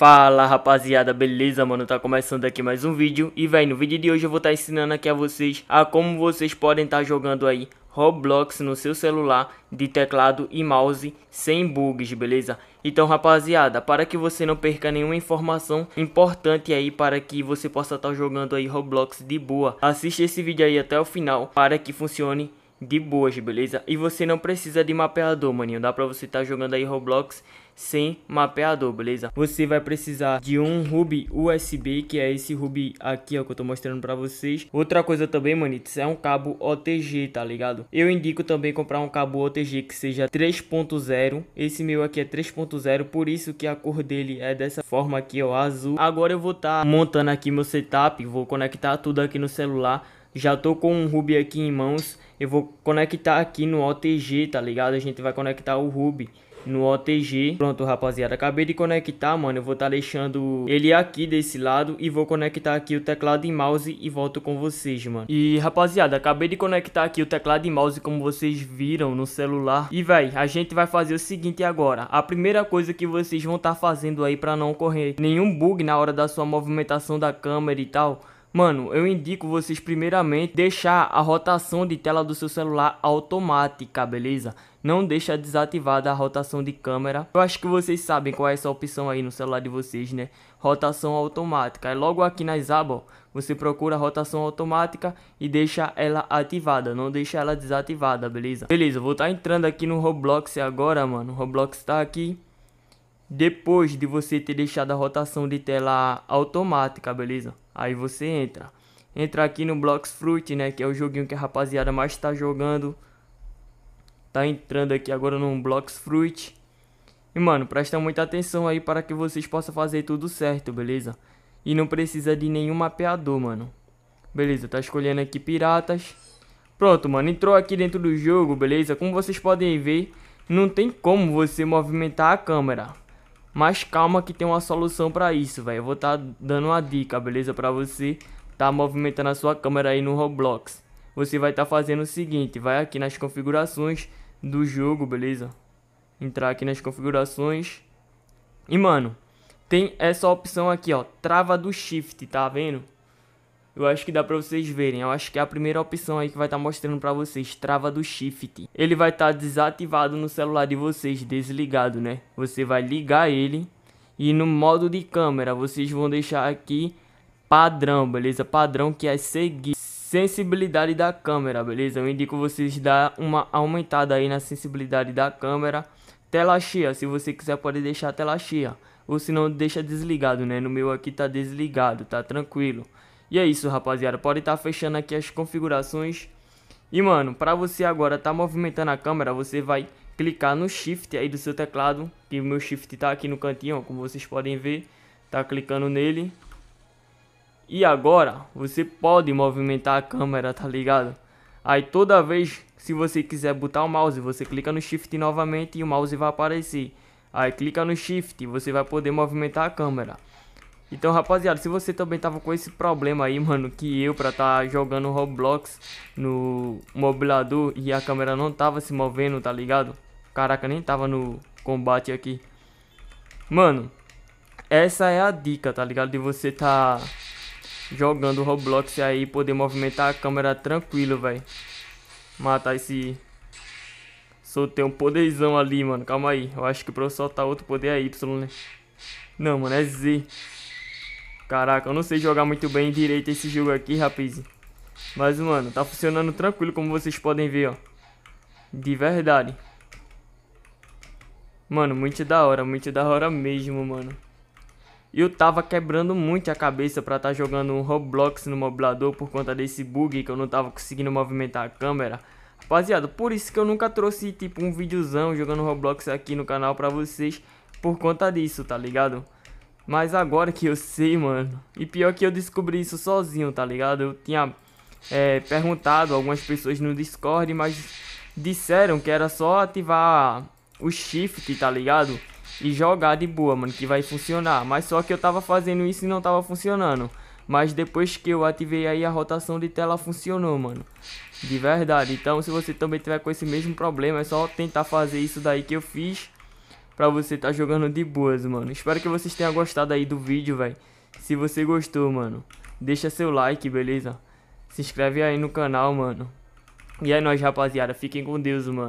Fala rapaziada, beleza mano? Tá começando aqui mais um vídeo E véi, no vídeo de hoje eu vou estar tá ensinando aqui a vocês A como vocês podem estar tá jogando aí Roblox no seu celular de teclado e mouse sem bugs, beleza? Então rapaziada, para que você não perca nenhuma informação importante aí para que você possa estar tá jogando aí Roblox de boa Assista esse vídeo aí até o final para que funcione de boas, beleza? E você não precisa de mapeador, maninho. Dá pra você estar tá jogando aí Roblox sem mapeador, beleza? Você vai precisar de um hub USB, que é esse hub aqui, ó, que eu tô mostrando pra vocês. Outra coisa também, manitos, é um cabo OTG, tá ligado? Eu indico também comprar um cabo OTG que seja 3.0. Esse meu aqui é 3.0, por isso que a cor dele é dessa forma aqui, ó, azul. Agora eu vou estar tá montando aqui meu setup, vou conectar tudo aqui no celular já tô com um Ruby aqui em mãos. Eu vou conectar aqui no OTG, tá ligado? A gente vai conectar o Ruby no OTG. Pronto, rapaziada. Acabei de conectar, mano. Eu vou estar tá deixando ele aqui desse lado e vou conectar aqui o teclado e mouse e volto com vocês, mano. E, rapaziada, acabei de conectar aqui o teclado e mouse como vocês viram no celular. E, véi, a gente vai fazer o seguinte agora. A primeira coisa que vocês vão estar tá fazendo aí pra não ocorrer nenhum bug na hora da sua movimentação da câmera e tal Mano, eu indico vocês primeiramente deixar a rotação de tela do seu celular automática, beleza? Não deixa desativada a rotação de câmera. Eu acho que vocês sabem qual é essa opção aí no celular de vocês, né? Rotação automática. É logo aqui nas abas, você procura a rotação automática e deixa ela ativada, não deixa ela desativada, beleza? Beleza, vou estar tá entrando aqui no Roblox agora, mano. O Roblox tá aqui. Depois de você ter deixado a rotação de tela automática, beleza? Aí você entra. Entra aqui no Blocks Fruit, né? Que é o joguinho que a rapaziada mais está jogando. Tá entrando aqui agora no Blocks Fruit. E, mano, presta muita atenção aí para que vocês possam fazer tudo certo, beleza? E não precisa de nenhum mapeador, mano. Beleza, tá escolhendo aqui piratas. Pronto, mano, entrou aqui dentro do jogo, beleza? Como vocês podem ver, não tem como você movimentar a câmera. Mas calma que tem uma solução para isso, velho. Eu vou estar tá dando uma dica, beleza? Para você tá movimentando a sua câmera aí no Roblox. Você vai estar tá fazendo o seguinte, vai aqui nas configurações do jogo, beleza? Entrar aqui nas configurações. E, mano, tem essa opção aqui, ó. Trava do shift, tá vendo? Eu acho que dá pra vocês verem. Eu acho que é a primeira opção aí que vai estar tá mostrando pra vocês. Trava do shift. Ele vai estar tá desativado no celular de vocês. Desligado, né? Você vai ligar ele. E no modo de câmera, vocês vão deixar aqui padrão, beleza? Padrão que é seguir sensibilidade da câmera, beleza? Eu indico vocês dar uma aumentada aí na sensibilidade da câmera. Tela cheia, se você quiser pode deixar a tela cheia. Ou se não, deixa desligado, né? No meu aqui tá desligado, tá tranquilo. E é isso, rapaziada. Pode estar tá fechando aqui as configurações. E, mano, pra você agora tá movimentando a câmera, você vai clicar no shift aí do seu teclado. Que o meu shift tá aqui no cantinho, ó, como vocês podem ver. Tá clicando nele. E agora, você pode movimentar a câmera, tá ligado? Aí toda vez, se você quiser botar o mouse, você clica no shift novamente e o mouse vai aparecer. Aí clica no shift, e você vai poder movimentar a câmera. Então, rapaziada, se você também tava com esse problema aí, mano, que eu pra tá jogando Roblox no mobilador e a câmera não tava se movendo, tá ligado? Caraca, nem tava no combate aqui. Mano, essa é a dica, tá ligado? De você tá jogando Roblox aí poder movimentar a câmera tranquilo, velho. Matar esse... Soltei um poderzão ali, mano. Calma aí. Eu acho que pra eu soltar outro poder é Y, né? Não, mano, é Z. Caraca, eu não sei jogar muito bem direito esse jogo aqui, rapaz. Mas, mano, tá funcionando tranquilo, como vocês podem ver, ó. De verdade. Mano, muito da hora, muito da hora mesmo, mano. Eu tava quebrando muito a cabeça pra tá jogando um Roblox no mobilador por conta desse bug que eu não tava conseguindo movimentar a câmera. Rapaziada, por isso que eu nunca trouxe, tipo, um videozão jogando Roblox aqui no canal pra vocês por conta disso, tá ligado? Mas agora que eu sei, mano. E pior que eu descobri isso sozinho, tá ligado? Eu tinha é, perguntado algumas pessoas no Discord, mas disseram que era só ativar o shift, tá ligado? E jogar de boa, mano, que vai funcionar. Mas só que eu tava fazendo isso e não tava funcionando. Mas depois que eu ativei aí a rotação de tela funcionou, mano. De verdade. Então se você também tiver com esse mesmo problema, é só tentar fazer isso daí que eu fiz pra você tá jogando de boas, mano. Espero que vocês tenham gostado aí do vídeo, velho. Se você gostou, mano, deixa seu like, beleza? Se inscreve aí no canal, mano. E é nóis, rapaziada. Fiquem com Deus, mano.